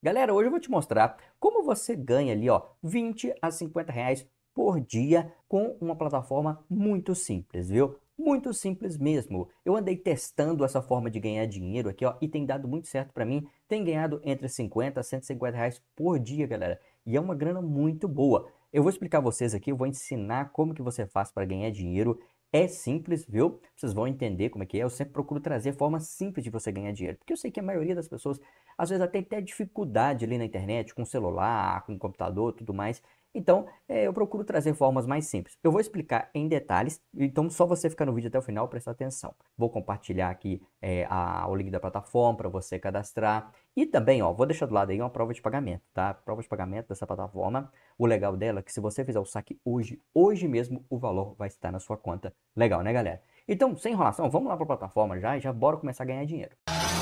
Galera, hoje eu vou te mostrar como você ganha ali ó, 20 a 50 reais por dia com uma plataforma muito simples, viu? Muito simples mesmo. Eu andei testando essa forma de ganhar dinheiro aqui ó, e tem dado muito certo para mim. Tem ganhado entre 50 a 150 reais por dia, galera. E é uma grana muito boa. Eu vou explicar vocês aqui, eu vou ensinar como que você faz para ganhar dinheiro é simples, viu? Vocês vão entender como é que é. Eu sempre procuro trazer forma simples de você ganhar dinheiro. Porque eu sei que a maioria das pessoas, às vezes, até tem dificuldade ali na internet, com celular, com computador, tudo mais. Então, é, eu procuro trazer formas mais simples. Eu vou explicar em detalhes, então só você ficar no vídeo até o final, prestar atenção. Vou compartilhar aqui é, a, o link da plataforma para você cadastrar. E também, ó, vou deixar do lado aí uma prova de pagamento, tá? Prova de pagamento dessa plataforma. O legal dela é que se você fizer o saque hoje, hoje mesmo o valor vai estar na sua conta. Legal, né, galera? Então, sem enrolação, vamos lá para a plataforma já e já bora começar a ganhar dinheiro. Música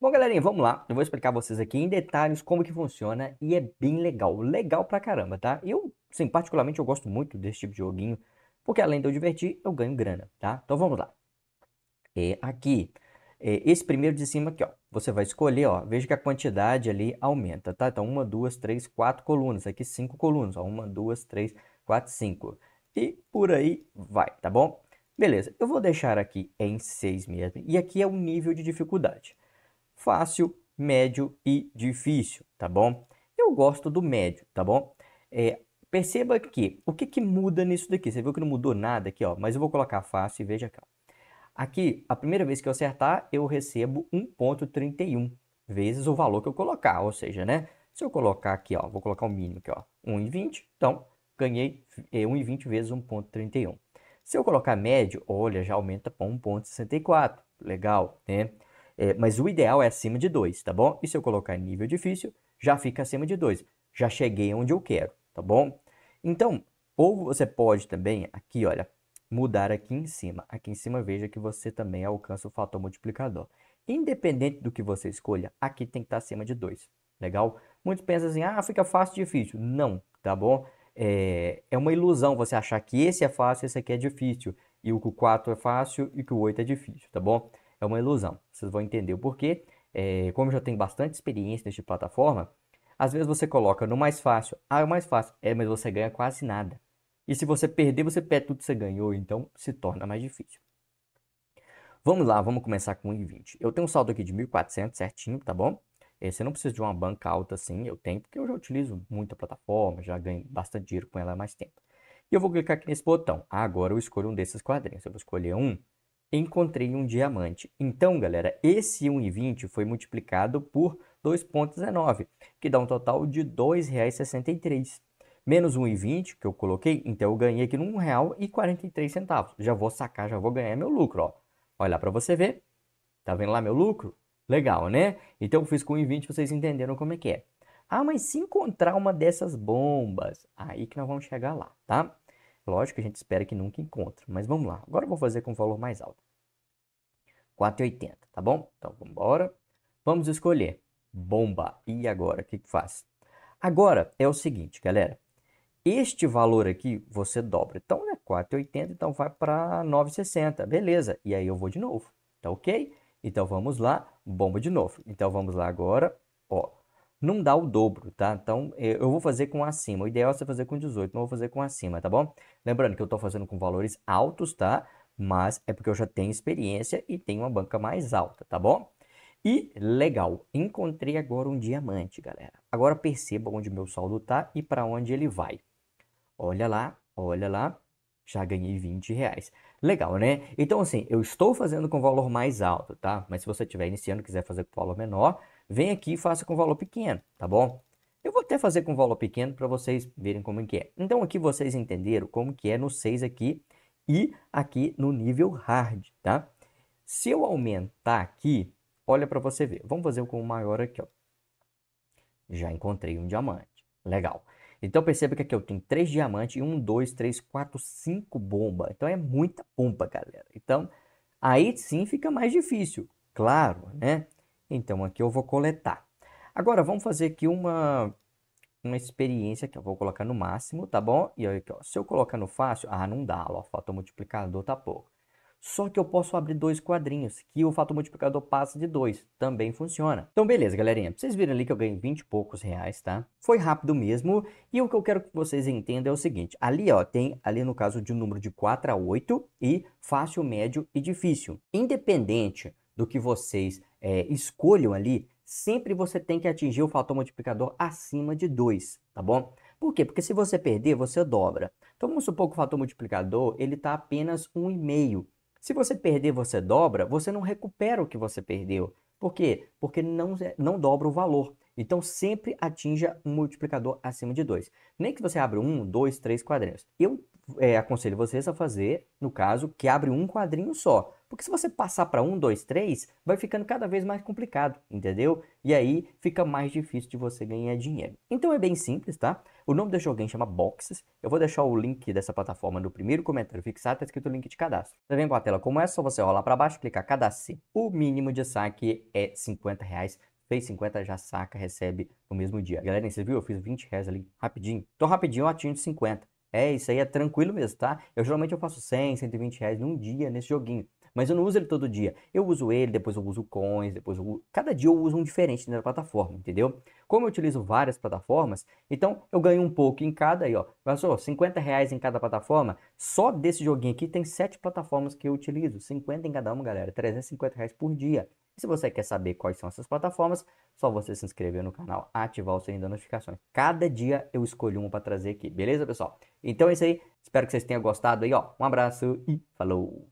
Bom, galerinha, vamos lá. Eu vou explicar vocês aqui em detalhes como que funciona e é bem legal. Legal pra caramba, tá? Eu, sim, particularmente eu gosto muito desse tipo de joguinho, porque além de eu divertir, eu ganho grana, tá? Então vamos lá. É, aqui, é, esse primeiro de cima aqui, ó. Você vai escolher, ó. Veja que a quantidade ali aumenta, tá? Então, uma, duas, três, quatro colunas. Aqui, cinco colunas, ó. Uma, duas, três, quatro, cinco. E por aí vai, tá bom? Beleza, eu vou deixar aqui em 6 mesmo. E aqui é o nível de dificuldade fácil, médio e difícil, tá bom? Eu gosto do médio, tá bom? É, perceba que o que, que muda nisso daqui? Você viu que não mudou nada aqui, ó, mas eu vou colocar fácil e veja aqui. Ó. Aqui, a primeira vez que eu acertar, eu recebo 1.31 vezes o valor que eu colocar, ou seja, né? Se eu colocar aqui, ó, vou colocar o mínimo aqui, 1,20, então ganhei 1,20 é, vezes 1,31. Se eu colocar médio, olha, já aumenta para 1,64. Legal, né? É, mas o ideal é acima de 2, tá bom? E se eu colocar em nível difícil, já fica acima de 2. Já cheguei onde eu quero, tá bom? Então, ou você pode também, aqui, olha, mudar aqui em cima. Aqui em cima, veja que você também alcança o fator multiplicador. Independente do que você escolha, aqui tem que estar tá acima de 2, legal? Muitos pensam assim, ah, fica fácil e difícil. Não, tá bom? É, é uma ilusão você achar que esse é fácil, esse aqui é difícil. E o que o 4 é fácil e o que o 8 é difícil, tá bom? é uma ilusão. Vocês vão entender o porquê. É, como eu já tenho bastante experiência neste plataforma, às vezes você coloca no mais fácil, ah, é o mais fácil, é, mas você ganha quase nada. E se você perder, você perde tudo que você ganhou, então se torna mais difícil. Vamos lá, vamos começar com 1,20. Eu tenho um saldo aqui de 1.400 certinho, tá bom? É, você não precisa de uma banca alta assim, eu tenho, porque eu já utilizo muita plataforma, já ganho bastante dinheiro com ela há mais tempo. E eu vou clicar aqui nesse botão. Agora eu escolho um desses quadrinhos. Eu vou escolher um encontrei um diamante. Então, galera, esse 1,20 foi multiplicado por 2,19, que dá um total de R$ 2,63. Menos 1,20 que eu coloquei, então eu ganhei aqui R$ 1,43. Já vou sacar, já vou ganhar meu lucro. Ó. Olha lá para você ver. Tá vendo lá meu lucro? Legal, né? Então eu fiz com 1,20, vocês entenderam como é que é. Ah, mas se encontrar uma dessas bombas, aí que nós vamos chegar lá, tá? Lógico que a gente espera que nunca encontre, mas vamos lá. Agora eu vou fazer com o valor mais alto. 4,80, tá bom? Então vamos embora. Vamos escolher. Bomba. E agora, o que, que faz? Agora é o seguinte, galera. Este valor aqui você dobra. Então é 4,80, então vai para 9,60. Beleza. E aí eu vou de novo. Tá ok? Então vamos lá. Bomba de novo. Então vamos lá agora. Ó, não dá o dobro, tá? Então, é, eu vou fazer com acima. O ideal é você fazer com 18, não vou fazer com acima, tá bom? Lembrando que eu estou fazendo com valores altos, tá? Mas é porque eu já tenho experiência e tenho uma banca mais alta, tá bom? E legal, encontrei agora um diamante, galera. Agora perceba onde meu saldo tá e para onde ele vai. Olha lá, olha lá, já ganhei 20 reais. Legal, né? Então, assim, eu estou fazendo com valor mais alto, tá? Mas se você estiver iniciando quiser fazer com valor menor, Vem aqui e faça com valor pequeno, tá bom? Eu vou até fazer com valor pequeno para vocês verem como que é. Então aqui vocês entenderam como que é no 6 aqui e aqui no nível hard, tá? Se eu aumentar aqui, olha para você ver. Vamos fazer com o maior aqui, ó. Já encontrei um diamante. Legal. Então perceba que aqui eu tenho três diamantes e um, dois, três, quatro, cinco bomba. Então é muita pompa, galera. Então aí sim fica mais difícil, claro, né? Então aqui eu vou coletar. Agora vamos fazer aqui uma, uma experiência que eu vou colocar no máximo, tá bom? E olha aqui, ó, se eu colocar no fácil, ah, não dá, ó, o fator multiplicador tá pouco. Só que eu posso abrir dois quadrinhos, que o fator multiplicador passa de dois, Também funciona. Então, beleza, galerinha. Vocês viram ali que eu ganhei 20 e poucos reais, tá? Foi rápido mesmo. E o que eu quero que vocês entendam é o seguinte. Ali, ó, tem ali no caso de um número de 4 a 8 e fácil, médio e difícil. Independente do que vocês é, escolham ali, sempre você tem que atingir o fator multiplicador acima de 2, tá bom? Por quê? Porque se você perder, você dobra. Então vamos supor que o fator multiplicador ele está apenas 1,5. Se você perder, você dobra, você não recupera o que você perdeu. Por quê? Porque não, é, não dobra o valor. Então sempre atinja um multiplicador acima de 2. Nem que você abra um, dois, três quadrinhos. Eu é, aconselho vocês a fazer, no caso, que abre um quadrinho só. Porque se você passar para um, dois, três, vai ficando cada vez mais complicado, entendeu? E aí fica mais difícil de você ganhar dinheiro. Então é bem simples, tá? O nome do joguinho chama Boxes. Eu vou deixar o link dessa plataforma no primeiro comentário fixado, tá escrito o link de cadastro. Você tá vem com a tela como essa, é só você rolar para baixo, clicar cadastre. O mínimo de saque é 50 reais fez 50, já saca, recebe no mesmo dia. Galera, você viu? Eu fiz 20 reais ali rapidinho. Então, rapidinho eu atingo 50. É, isso aí é tranquilo mesmo, tá? Eu geralmente eu faço 100, 120 reais num dia nesse joguinho. Mas eu não uso ele todo dia. Eu uso ele, depois eu uso coins, depois eu uso... Cada dia eu uso um diferente na plataforma, entendeu? Como eu utilizo várias plataformas, então eu ganho um pouco em cada aí, ó. Passou 50 reais em cada plataforma. Só desse joguinho aqui tem sete plataformas que eu utilizo. 50 em cada uma, galera. 350 reais por dia. E se você quer saber quais são essas plataformas, só você se inscrever no canal, ativar o sininho das notificações. Cada dia eu escolho uma para trazer aqui, beleza, pessoal? Então é isso aí. Espero que vocês tenham gostado aí, ó. Um abraço e falou!